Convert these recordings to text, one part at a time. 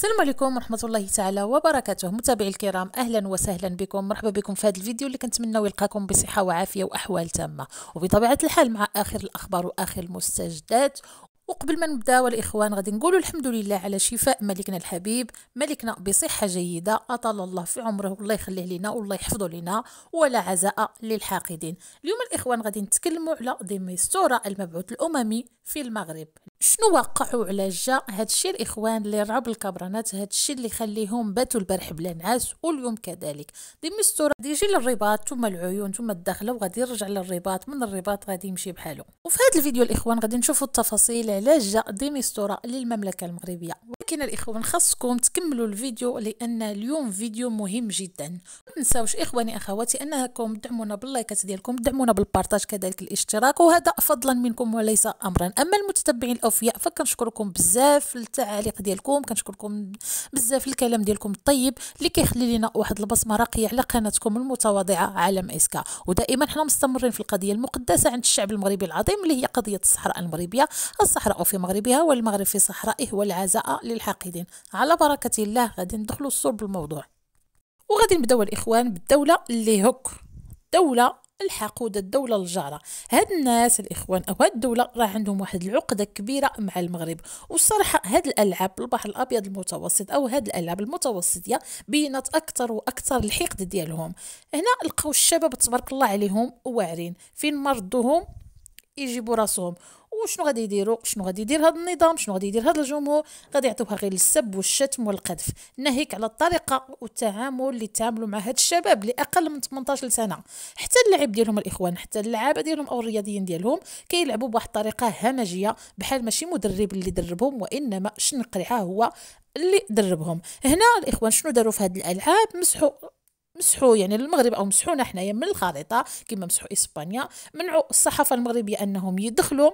السلام عليكم ورحمة الله تعالى وبركاته متابعي الكرام أهلا وسهلا بكم مرحبا بكم في هذا الفيديو اللي كنتمناو يلقاكم بصحة وعافية وأحوال تامة وبطبيعة الحال مع آخر الأخبار وآخر المستجدات وقبل ما نبداو الاخوان غادي نقولوا الحمد لله على شفاء ملكنا الحبيب ملكنا بصحه جيده اطال الله في عمره والله يخليه لنا والله يحفظه لنا ولا عزاء للحاقدين اليوم الاخوان غادي نتكلموا على ديميستورا المبعوث الاممي في المغرب شنو وقعوا على جا هادشي الاخوان اللي رعب الكبرانات هادشي اللي خليهم باتوا البارح بلا نعاس واليوم كذلك دي مستوره دي يجي للرباط ثم العيون ثم الدخلة وغادي يرجع للرباط من الرباط غادي يمشي بحالو وفي هاد الفيديو الاخوان غادي نشوفوا التفاصيل علاش جا دي مستوره للمملكه المغربيه ولكن الاخوان خاصكم تكملوا الفيديو لان اليوم فيديو مهم جدا ما تنساوش اخواني اخواتي انكم تدعمونا باللايكات ديالكم تدعمونا بالبارطاج كذلك الاشتراك وهذا فضلا منكم وليس امرا اما المتتبعين الاوفياء فكنشكركم بزاف التعاليق ديالكم كنشكركم بزاف الكلام ديالكم الطيب اللي كيخلي لنا واحد البصمه راقيه على قناتكم المتواضعه عالم اسكا ودائما حنا مستمرين في القضيه المقدسه عند الشعب المغربي العظيم اللي هي قضيه الصحراء المغربيه الصحراء في مغربها والمغرب في صحرائه والعزاء لل الحاقدين على بركة الله غادي ندخلوا الصور بالموضوع وغادي نبداو الاخوان بالدوله اللي هك الدوله الحقودة الدولة الجارة هاد الناس الإخوان أو هاد الدولة راه عندهم واحد العقدة كبيرة مع المغرب والصراحة هاد الألعاب البحر الأبيض المتوسط أو هاد الألعاب المتوسطية بينت أكثر وأكثر الحقد ديالهم هنا لقاو الشباب تبارك الله عليهم واعرين فين ما ردوهم يجيبوا راسهم وشنو غادي يديروا شنو غادي يدير هذا النظام شنو غادي يدير هذا الجمهور غادي يعطيوها غير السب والشتم والقذف ناهيك على الطريقه والتعامل اللي تعاملوا مع هاد الشباب اللي اقل من 18 سنه حتى اللعب ديالهم الاخوان حتى اللعابه ديالهم او الرياضيين ديالهم كيلعبوا بواحد الطريقه همجيه بحال ماشي مدرب اللي دربهم وانما شنو هو اللي دربهم هنا الاخوان شنو داروا في هاد الالعاب مسحوا مسحوا يعني المغرب او مسحونا حنايا من الخريطه كما مسحوا اسبانيا منعوا الصحافه المغربيه انهم يدخلوا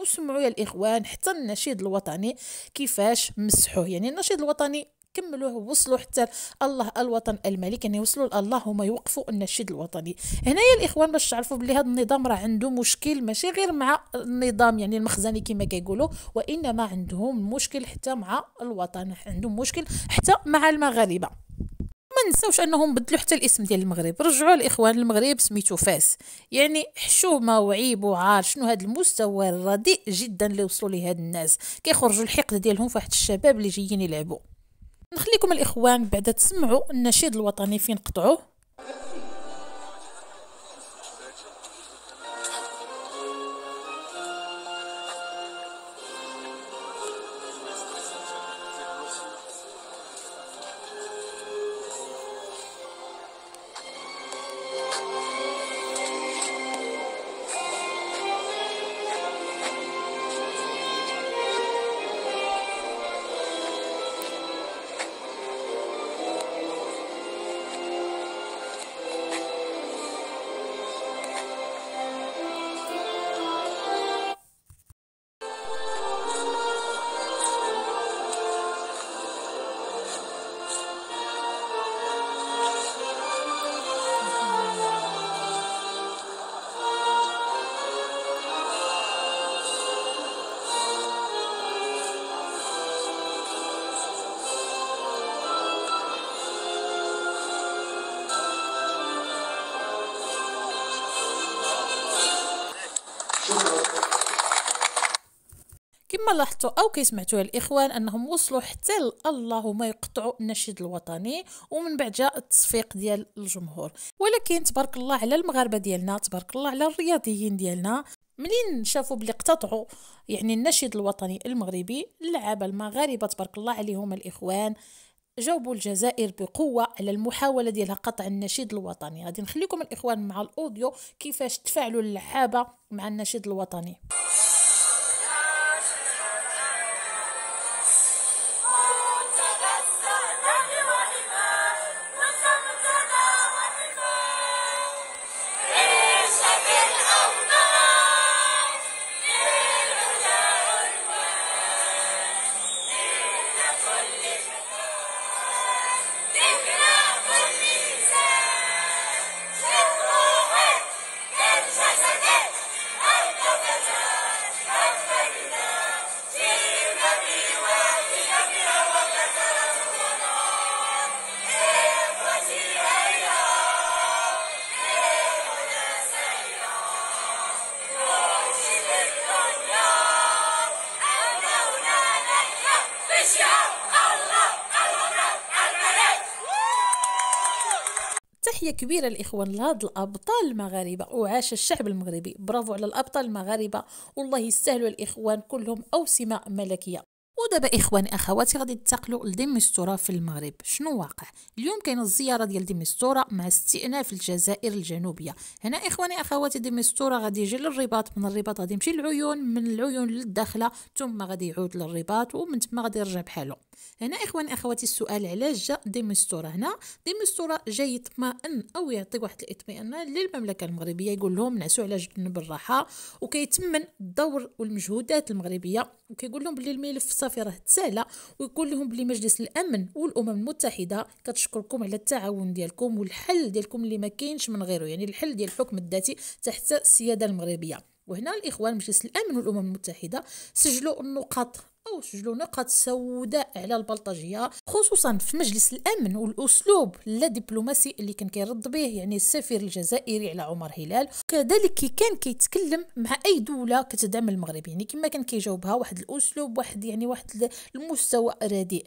وسمعوا يا الاخوان حتى النشيد الوطني كيفاش مسحوه يعني النشيد الوطني كملوه وصلوا حتى الله الوطن الملك يعني وصلوا الله هما يوقفوا النشيد الوطني هنايا الاخوان باش تعرفوا بلي هذا النظام راه عنده مشكل ماشي غير مع النظام يعني المخزني كما كيقولوا وانما عندهم مشكل حتى مع الوطن عندهم مشكل حتى مع المغاربه نساوش انهم بدلوا حتى الاسم ديال المغرب رجعوا الاخوان المغرب سميتو فاس يعني حشومه وعيب وعار شنو هذا المستوى الرديء جدا اللي وصلوا ليه هاد الناس كيخرجوا الحقد ديالهم فواحد الشباب اللي جايين يلعبوا نخليكم الاخوان بعدا تسمعوا النشيد الوطني فين قطعوه كما لاحظتوا او كي الاخوان انهم وصلوا حتى اللهم يقطعوا النشيد الوطني ومن بعد جاء التصفيق ديال الجمهور ولكن تبارك الله على المغاربه ديالنا تبارك الله على الرياضيين ديالنا منين شافوا بلي اقتطعوا يعني النشيد الوطني المغربي اللعابه المغاربه تبارك الله عليهم الاخوان جاوبوا الجزائر بقوه على المحاوله ديالها قطع النشيد الوطني غادي نخليكم الاخوان مع الاوديو كيفاش تفاعلوا اللعابه مع النشيد الوطني تحية كبيرة الإخوان لهاد الأبطال المغاربة وعاش الشعب المغربي برافو على الأبطال المغاربة والله يستاهلوا الإخوان كلهم أوسمة ملكية ودابا اخواني اخواتي غادي ننتقلوا لديمستورا في المغرب شنو واقع اليوم كاين الزياره ديال ديمستورا مع استئناف الجزائر الجنوبيه هنا اخواني اخواتي ديمستورا غادي يجي للرباط من الرباط غادي يمشي للعيون من العيون للداخله ثم غادي يعود للرباط ومن تما غادي يرجع بحالو هنا اخواني اخواتي السؤال علاش جا ديمستورا هنا ديمستورا جاي يطمئن او يعطي واحد الاطمئنان للمملكه المغربيه يقول لهم نعسوا على جنب بالراحه وكيتمن الدور والمجهودات المغربيه وكيقول لهم بلي الملف صافي راه تسالى ويقول لهم بلي مجلس الامن والامم المتحده كتشكركم على التعاون ديالكم والحل ديالكم اللي ما كاينش من غيره يعني الحل ديال الحكم الذاتي تحت السياده المغربيه وهنا الاخوان مجلس الامن والامم المتحده سجلوا النقاط أو سجلوا نقاط سوداء على البلطجية خصوصا في مجلس الأمن والأسلوب دبلوماسي اللي كان كيرد به يعني السفير الجزائري على عمر هلال كذلك كان كيتكلم مع أي دولة كتدعم المغرب يعني كما كان كيجاوبها واحد الأسلوب واحد يعني واحد المستوى رديء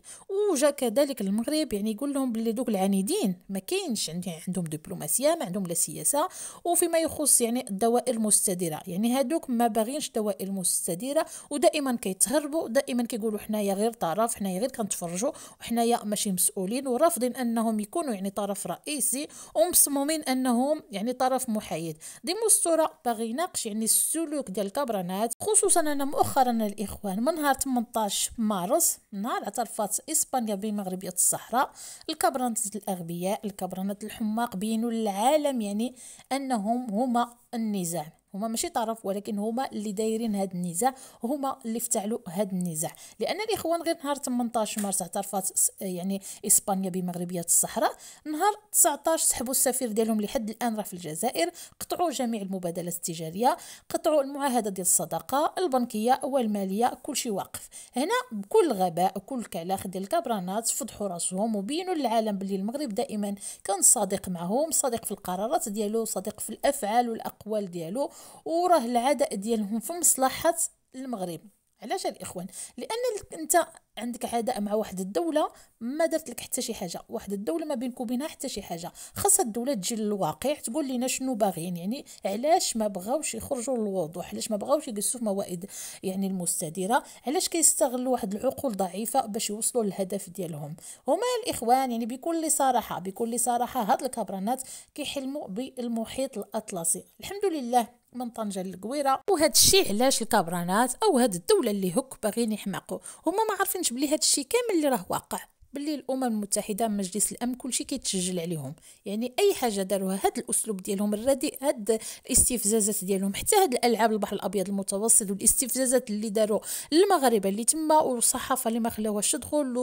وجا كذلك المغرب يعني يقول لهم بلي دوك العنيدين ما كاينش عندهم دبلوماسية ما عندهم لا سياسة وفيما يخص يعني الدوائر المستديرة يعني هادوك ما باغينش دوائر مستديرة ودائما كيتهربوا دائما دائما كيقولوا حنايا غير طرف حنايا غير كنتفرجوا وحنايا ماشي مسؤولين ورافضين انهم يكونوا يعني طرف رئيسي ومصممين انهم يعني طرف محايد دي الصوره باغي يناقش يعني السلوك ديال الكبرانات خصوصا انا مؤخرا الاخوان من نهار 18 مارس نهار اعترفت اسبانيا بمغربيه الصحراء الكبرانات الاغبياء الكبرانات الحماق بينوا للعالم يعني انهم هما النزاع هما ماشي طرف ولكن هما اللي دايرين هذا النزاع هما اللي افتعلوا هذا النزاع لان الاخوان غير نهار 18 مارس اعترفت يعني اسبانيا بمغربيه الصحراء نهار 19 سحبوا السفير ديالهم لحد الان راه في الجزائر قطعوا جميع المبادلات التجاريه قطعوا المعاهده ديال الصداقه البنكيه والماليه كلشي واقف هنا بكل غباء وكل كلاخ ديال الكبرانات فضحوا راسهم وبينوا للعالم بلي المغرب دائما كان صادق معهم صادق في القرارات ديالو صادق في الافعال والاقوال ديالو وراه العداء ديالهم في مصلحه المغرب علاش الاخوان لان انت عندك عداء مع واحد الدوله ما دارت لك حتى شي حاجه واحد الدوله ما بينك وبينها حتى شي حاجه خاصها الدوله تجي للواقع تقول لنا شنو باغيين يعني علاش ما بغاوش يخرجوا للوضوح علاش ما بغاوش يجلسوا في موائد يعني المستديره علاش كيستغلوا واحد العقول ضعيفه باش يوصلوا للهدف ديالهم هما الاخوان يعني بكل صراحه بكل صراحه هاد الكبرانات كيحلموا بالمحيط الاطلسي الحمد لله من طنجة للقويرة وهذا الشيء علاش الكبرانات او هاد الدولة اللي هك باغيين يحماقوا هما ما عارفينش بلي هاد الشيء كامل اللي راه واقع بلي الامم المتحده مجلس الامن كلشي كيتسجل عليهم يعني اي حاجه داروها هاد الاسلوب ديالهم الرديء هاد الاستفزازات ديالهم حتى هاد الالعاب البحر الابيض المتوسط والاستفزازات اللي دارو المغاربه اللي تما والصحافه اللي ما خلاوهاش تدخل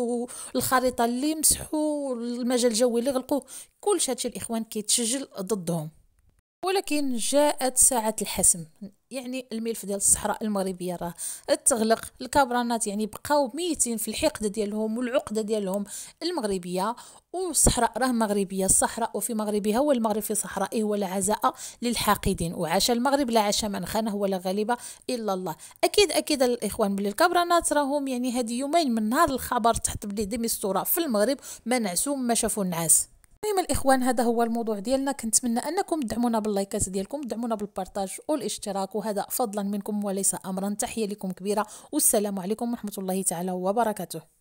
والخريطه اللي مسحوا المجال الجوي اللي غلقوه كل هادشي الاخوان كيتسجل ضدهم ولكن جاءت ساعة الحسم يعني الملف ديال الصحراء المغربيه راه تغلق الكابرانات يعني بقاو ميتين في الحقده ديالهم والعقده ديالهم المغربيه والصحراء راه مغربيه الصحراء وفي مغربها والمغرب في صحرائه إيه ولا عزاء للحاقدين وعاش المغرب لا عاش من خانه ولا غالب الا الله اكيد اكيد الاخوان بلي الكابرانات راهم يعني هذه يومين من نهار الخبر تحت بلي ديمستوره في المغرب ما نعسوا ما شافوا النعاس المهم الاخوان هذا هو الموضوع ديالنا كنتمنى انكم تدعمونا باللايكات ديالكم تدعمونا بالبارتاج والاشتراك وهذا فضلا منكم وليس امرا تحيه لكم كبيره والسلام عليكم ورحمه الله تعالى وبركاته